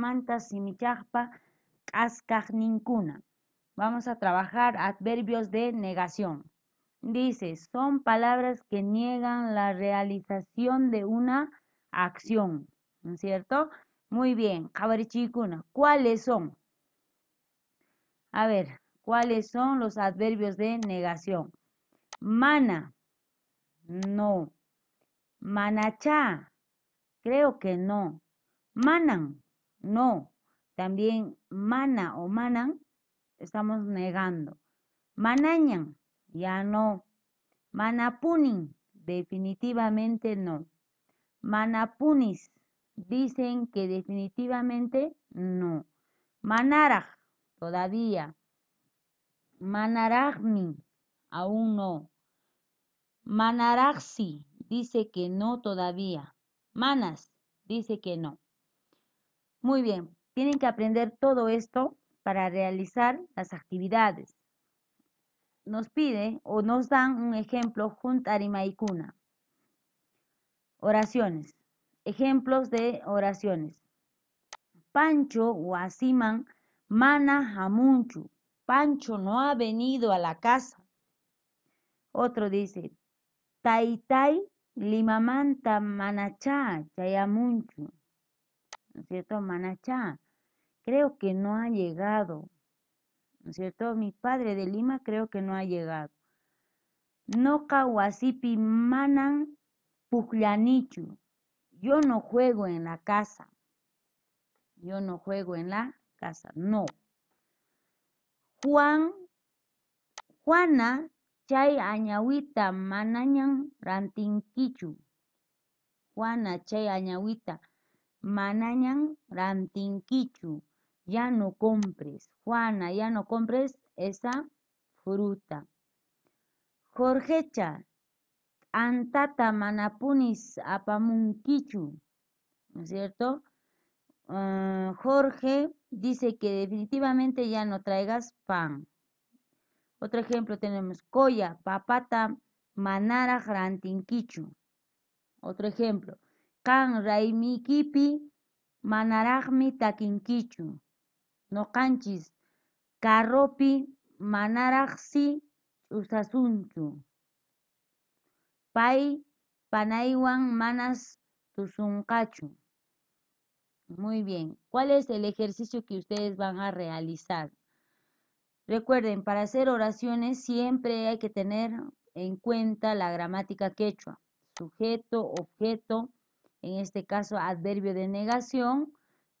manta simichajpa Vamos a trabajar adverbios de negación. Dice, son palabras que niegan la realización de una acción, ¿no es cierto? Muy bien, cabarichicuna, ¿cuáles son? A ver, ¿cuáles son los adverbios de negación? Mana, no. Manacha, creo que no. Manan, no. También mana o manan, estamos negando. Manañan, ya no. Manapunin, definitivamente no. Manapunis, dicen que definitivamente no. Manaraj, todavía. Manaragni, aún no. Manaraxi, dice que no todavía. Manas, dice que no. Muy bien, tienen que aprender todo esto para realizar las actividades. Nos pide o nos dan un ejemplo juntarima y cuna. Oraciones. Ejemplos de oraciones. Pancho Guasiman mana jamunchu. Pancho no ha venido a la casa. Otro dice, Taitai limamanta manachá chayamunchu. ¿no es cierto? Manachá, creo que no ha llegado, ¿no es cierto? Mi padre de Lima creo que no ha llegado. No kawasipi manan puklanichu. Yo no juego en la casa. Yo no juego en la casa, no. Juan, Juana, chay añahuita manañan rantinquichu. Juana, chay añahuita. Manañan rantinquichu. Ya no compres, Juana, ya no compres esa fruta. Jorgecha, antata manapunis apamunquichu. ¿No es cierto? Ah, Jorge dice que definitivamente ya no traigas pan. Otro ejemplo tenemos Koya, papata manara rantinquichu. Otro ejemplo, raimi kipi manarajmi takinkichu. kanchis karopi manaraqsi ch'usasunchu. Pai panaywan manas tusunkachu. Muy bien. ¿Cuál es el ejercicio que ustedes van a realizar? Recuerden, para hacer oraciones siempre hay que tener en cuenta la gramática quechua. Sujeto, objeto, en este caso adverbio de negación,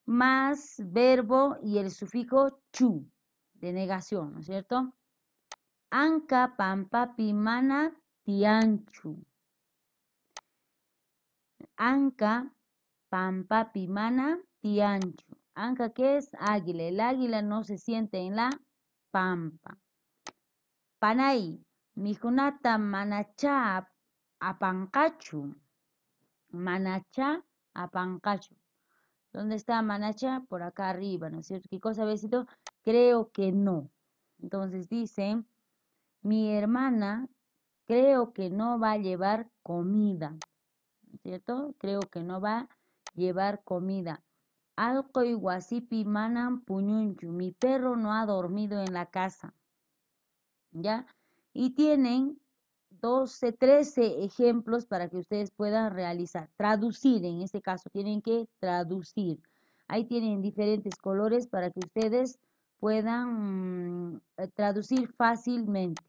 más verbo y el sufijo chu, de negación, ¿no es cierto? Anca, pampa, pimana, tianchu. Anca, pampa, pimana, tianchu. Anca, ¿qué es? Águila. El águila no se siente en la pampa. Panay, mijunata, manacha, apancachu. Manacha a pancacho. ¿Dónde está Manacha? Por acá arriba, ¿no es cierto? ¿Qué cosa besito? Creo que no. Entonces dice, mi hermana creo que no va a llevar comida, cierto? Creo que no va a llevar comida. Alco y manan puñunchu, mi perro no ha dormido en la casa, ¿ya? Y tienen 12, 13 ejemplos para que ustedes puedan realizar. Traducir, en este caso, tienen que traducir. Ahí tienen diferentes colores para que ustedes puedan eh, traducir fácilmente.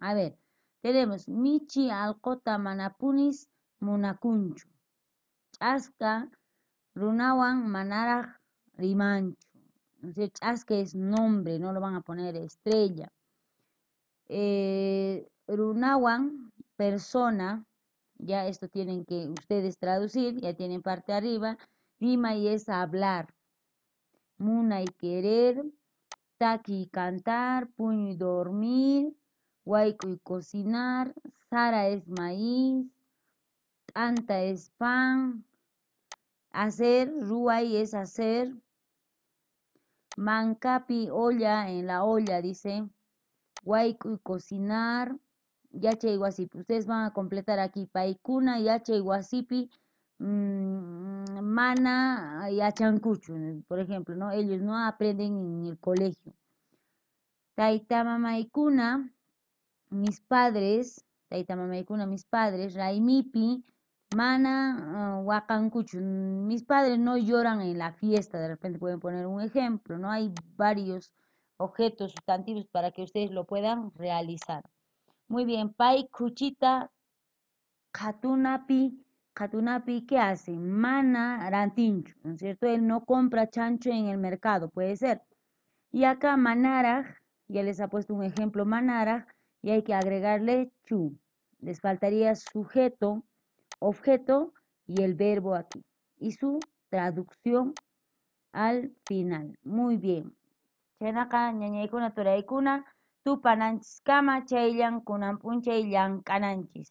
A ver, tenemos Michi Alcota Manapunis monacuncho, Chaska Runawan Manaraj Rimancho. Chaska es nombre, no lo van a poner estrella. Eh, runawan, persona, ya esto tienen que ustedes traducir, ya tienen parte arriba. Rima y es hablar. Muna y querer. Taki cantar. Puño y dormir. Guayco y cocinar. Sara es maíz. Anta es pan. Hacer. Ruay es hacer. Mancapi olla en la olla, dice yache y cocinar, Ustedes van a completar aquí Paikuna, y guasipi, mm, Mana y Achancuchu, por ejemplo, ¿no? Ellos no aprenden en el colegio. Taitama, maikuna, mis padres, taitama, maikuna, mis padres, Raimipi, Mana, guacancucho. Uh, mis padres no lloran en la fiesta, de repente pueden poner un ejemplo, ¿no? Hay varios objetos sustantivos para que ustedes lo puedan realizar. Muy bien, pai, cuchita, katunapi, katunapi, ¿qué hace? Mana rantincho, ¿no es cierto? Él no compra chancho en el mercado, puede ser. Y acá manaraj, ya les ha puesto un ejemplo manaraj, y hay que agregarle chu. Les faltaría sujeto, objeto y el verbo aquí. Y su traducción al final. Muy bien. chenaka ñañaykuna turaykuna tupananchis kama chayllan kunanp'unchayllank'ananchis.